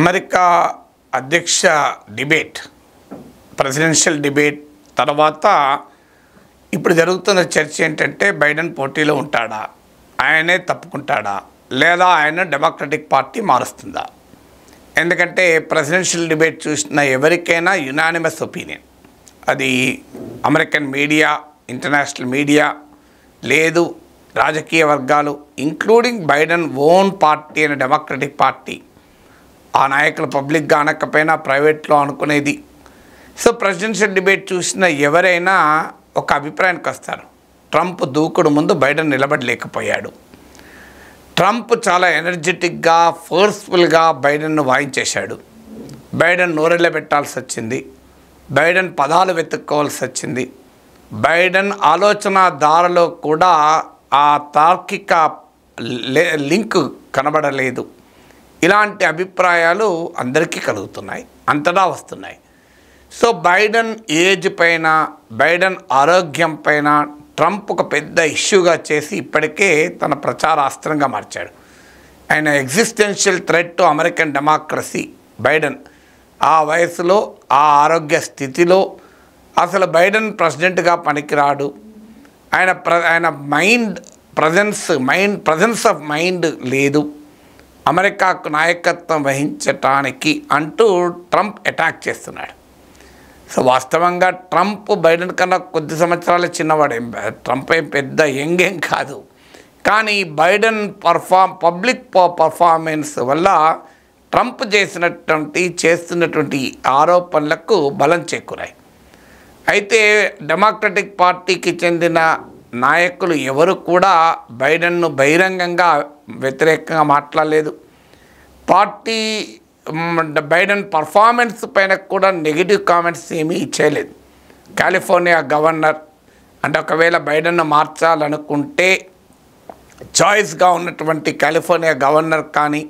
America అధ్యక్ష debate presidential debate తర్వాత ఇప్పుడు జరుగుతున్న చర్చ ఏంటంటే బైడెన్ పోటీలో ఉంటాడా ఆయనే తప్పుకుంటాడా లేదా ఆయన డెమోక్రటిక్ పార్టీ మారుస్తుందా ఎందుకంటే ప్రెసిడెన్షియల్ డిబేట్ చూసిన ఎవరికైనా యునానిమస్ ఒపీనియన్ అది అమెరికన్ మీడియా ఇంటర్నేషనల్ మీడియా లేదు రాజకీయ వర్గాలు ఇంక్లూడింగ్ బైడెన్ ఓన్ పార్టీ అనే డెమోక్రటిక్ పార్టీ ఆ నాయకులు పబ్లిక్గా అనకపోయినా ప్రైవేట్లో అనుకునేది సో ప్రెసిడెన్షియల్ డిబేట్ చూసిన ఎవరైనా ఒక అభిప్రాయానికి వస్తారు ట్రంప్ దూకుడు ముందు బైడెన్ నిలబడలేకపోయాడు ట్రంప్ చాలా ఎనర్జెటిక్గా ఫోర్స్ఫుల్గా బైడెన్ను వాయించేశాడు బైడెన్ పెట్టాల్సి వచ్చింది బైడెన్ పదాలు వెతుక్కోవాల్సి వచ్చింది బైడెన్ దారలో కూడా ఆ తార్కిక లింక్ కనబడలేదు ఇలాంటి అభిప్రాయాలు అందరికీ కలుగుతున్నాయి అంతటా వస్తున్నాయి సో బైడెన్ ఏజ్ పైన బైడెన్ ఆరోగ్యం పైన ట్రంప్ ఒక పెద్ద ఇష్యూగా చేసి ఇప్పటికే తన ప్రచార అస్త్రంగా మార్చాడు ఆయన existential to American democracy Biden ఆ వయసులో ఆ ఆరోగ్య స్థితిలో అసలు బైడెన్ ప్రెసిడెంట్గా పనికిరాడు ఆయన ప్ర ఆయన mind presence mind presence of mind లేదు అమెరికాకు నాయకత్వం వహించటానికి అంటూ ట్రంప్ అటాక్ చేస్తున్నాడు సో వాస్తవంగా ట్రంప్ బైడెన్ కన్నా కొద్ది సంవత్సరాల చిన్నవాడు ట్రంప్ ఏం పెద్ద ఎంగేం కాదు కానీ బైడెన్ పర్ఫామ్ పబ్లిక్ పర్ఫార్మెన్స్ వల్ల ట్రంప్ చేసినటువంటి చేస్తున్నటువంటి ఆరోపణలకు బలం చేకూరాయి అయితే డెమోక్రటిక్ పార్టీకి చెందిన నాయకులు ఎవరు కూడా బైడెన్ను బహిరంగంగా వ్యతిరేకంగా మాట్లాడలేదు పార్టీ బైడెన్ పర్ఫార్మెన్స్ పైన కూడా నెగిటివ్ కామెంట్స్ ఏమీ చేయలేదు కాలిఫోర్నియా గవర్నర్ అంటే ఒకవేళ బైడెన్ను మార్చాలనుకుంటే చాయిస్గా ఉన్నటువంటి కాలిఫోర్నియా గవర్నర్ కానీ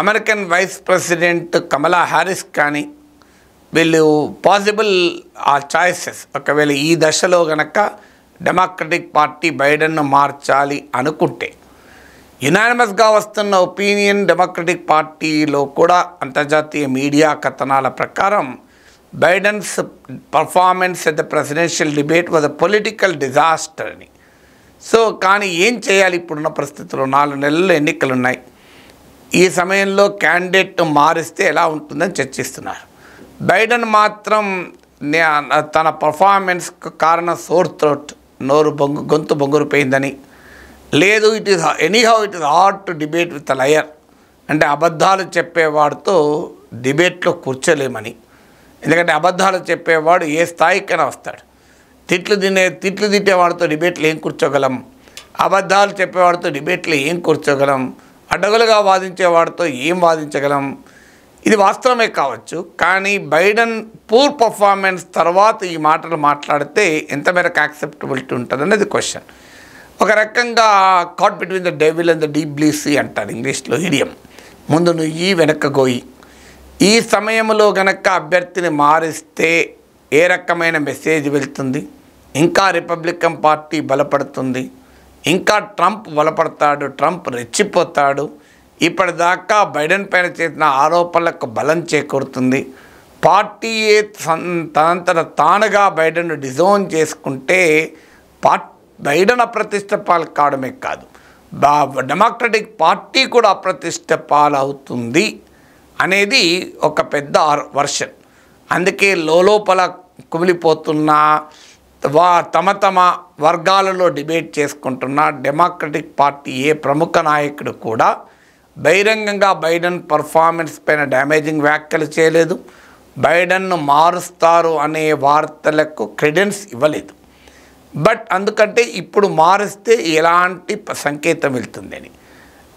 American vice president Kamala Harris కానీ వీళ్ళు పాసిబుల్ ఆ చాయిసెస్ ఒకవేళ ఈ దశలో గనక డెమోక్రటిక్ పార్టీ బైడెన్ను మార్చాలి అనుకుంటే యునానిమస్గా వస్తున్న ఒపీనియన్ డెమోక్రటిక్ పార్టీలో కూడా అంతర్జాతీయ మీడియా కథనాల ప్రకారం Biden's performance at the presidential debate was a political disaster అని సో కానీ ఏం చేయాలి ఇప్పుడున్న పరిస్థితుల్లో నాలుగు నెలలు ఎన్నికలు ఉన్నాయి ఈ సమయంలో క్యాండిడేట్ మారిస్తే ఎలా ఉంటుందని చర్చిస్తున్నారు బైడెన్ మాత్రం తన పర్ఫార్మెన్స్కు కారణం సోర్ థ్రోట్ నోరు బొంగు గొంతు బొంగురిపోయిందని లేదు it is anyhow it is hard to debate with liar అంటే అబద్ధాలు చెప్పేవాడితో డిబేట్లో కూర్చోలేమని ఎందుకంటే అబద్ధాలు చెప్పేవాడు ఏ స్థాయికైనా వస్తాడు తిట్లు తినే తిట్లు తిట్టేవాడితో డిబేట్లు ఏం కూర్చోగలం అబద్ధాలు చెప్పేవాడితో డిబేట్లు ఏం కూర్చోగలం అడ్డగులుగా వాదించేవాడితో ఏం వాదించగలం ఇది వాస్తవమే కావచ్చు కానీ బైడెన్ పూర్ పర్ఫార్మెన్స్ తర్వాత ఈ మాటలు మాట్లాడితే ఎంత మేరకు యాక్సెప్టబిలిటీ ఉంటుంది అనేది క్వశ్చన్ ఒక రకంగా caught between the devil and the deep blue sea అంటారు ఇంగ్లీష్లో ఇడియం ముందు నుయ్యి వెనక్క గోయి ఈ సమయంలో గనక అభ్యర్థిని మారిస్తే ఏ రకమైన మెసేజ్ వెళ్తుంది ఇంకా రిపబ్లికన్ పార్టీ బలపడుతుంది ఇంకా ట్రంప్ బలపడతాడు ట్రంప్ రెచ్చిపోతాడు ఇప్పటిదాకా బైడెన్ పైన చేసిన ఆరోపణలకు బలం చేకూరుతుంది పార్టీయే తనంతట తానుగా బైడెన్ డిజోన్ చేసుకుంటే పార్ట్ బైడెన్ అప్రతిష్ట పాలు కావడమే కాదు డెమోక్రటిక్ పార్టీ కూడా అప్రతిష్ట పాలవుతుంది అనేది ఒక పెద్ద వర్షన్ అందుకే లోపల కుమిలిపోతున్న వా తమ తమ వర్గాలలో డిబేట్ చేసుకుంటున్న డెమోక్రటిక్ పార్టీ ఏ ప్రముఖ నాయకుడు కూడా బహిరంగంగా బైడెన్ పర్ఫార్మెన్స్ పైన డ్యామేజింగ్ వ్యాఖ్యలు చేయలేదు బైడెన్ను మారుస్తారు అనే వార్తలకు క్రెడెన్స్ ఇవ్వలేదు బట్ అందుకంటే ఇప్పుడు మారిస్తే ఎలాంటి సంకేతం వెళ్తుందని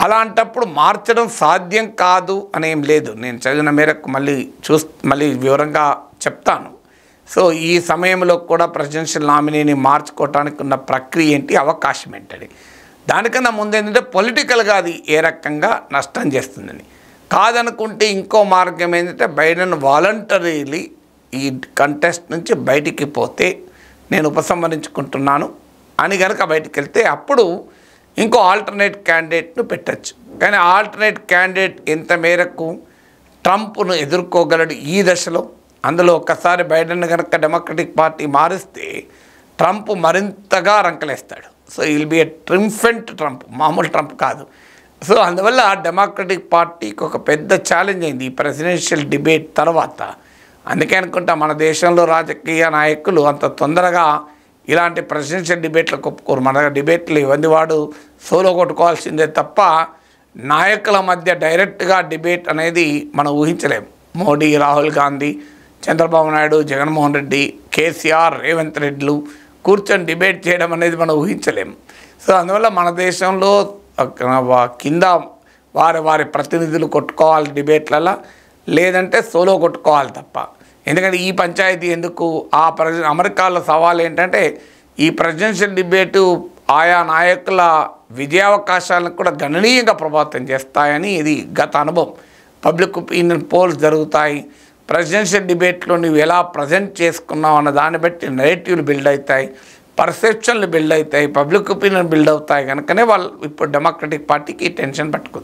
అలాంటప్పుడు మార్చడం సాధ్యం కాదు అనేం లేదు నేను చదివిన మేరకు మళ్ళీ చూస్ మళ్ళీ వివరంగా చెప్తాను సో ఈ సమయంలో కూడా ప్రెసిడెన్షియల్ నామినీని మార్చుకోవటానికి ఉన్న ప్రక్రియ ఏంటి అవకాశం ఏంటండి దానికన్నా ఏంటంటే పొలిటికల్గా అది ఏ రకంగా నష్టం చేస్తుందని కాదనుకుంటే ఇంకో మార్గం ఏంటంటే బైడెన్ వాలంటరీలీ ఈ కంటెస్ట్ నుంచి బయటికి పోతే నేను ఉపసంహరించుకుంటున్నాను అని కనుక బయటికి వెళ్తే అప్పుడు ఇంకో ఆల్టర్నేట్ క్యాండిడేట్ను పెట్టచ్చు కానీ ఆల్టర్నేట్ క్యాండిడేట్ ఎంత మేరకు ట్రంప్ను ఎదుర్కోగలడు ఈ దశలో అందులో ఒక్కసారి బైడెన్ కనుక డెమోక్రటిక్ పార్టీ మారిస్తే ట్రంప్ మరింతగా రంకలేస్తాడు so will be a triumphant Trump మామూలు ట్రంప్ కాదు సో అందువల్ల డెమోక్రటిక్ పార్టీకి ఒక పెద్ద ఛాలెంజ్ అయింది ఈ ప్రెసిడెన్షియల్ డిబేట్ తర్వాత అందుకే అనుకుంటా మన దేశంలో రాజకీయ నాయకులు అంత తొందరగా ఇలాంటి ప్రెసిడెన్షియల్ డిబేట్లు ఒప్పుకోరు మన డిబేట్లు ఇవన్నీ వాడు సోలో కొట్టుకోవాల్సిందే తప్ప నాయకుల మధ్య డైరెక్ట్గా డిబేట్ అనేది మనం ఊహించలేము మోడీ రాహుల్ గాంధీ చంద్రబాబు నాయుడు జగన్మోహన్ రెడ్డి కేసీఆర్ రేవంత్ రెడ్డిలు కూర్చొని డిబేట్ చేయడం అనేది మనం ఊహించలేము సో అందువల్ల మన దేశంలో కింద వారి వారి ప్రతినిధులు కొట్టుకోవాలి డిబేట్లలో లేదంటే సోలో కొట్టుకోవాలి తప్ప ఎందుకంటే ఈ పంచాయతీ ఎందుకు ఆ ప్రజ అమెరికాలో సవాల్ ఏంటంటే ఈ ప్రెసిడెన్షియల్ డిబేటు ఆయా నాయకుల విజయావకాశాలను కూడా గణనీయంగా ప్రభావితం చేస్తాయని ఇది గత అనుభవం పబ్లిక్ ఒపీనియన్ పోల్స్ జరుగుతాయి ప్రెసిడెన్షియల్ డిబేట్లో నువ్వు ఎలా ప్రజెంట్ చేసుకున్నావు అన్న దాన్ని బట్టి నెరేటివ్లు బిల్డ్ అవుతాయి పర్సెప్షన్లు బిల్డ్ అవుతాయి పబ్లిక్ ఒపీనియన్ బిల్డ్ అవుతాయి కనుకనే వాళ్ళు ఇప్పుడు డెమోక్రటిక్ పార్టీకి టెన్షన్ పట్టుకుంది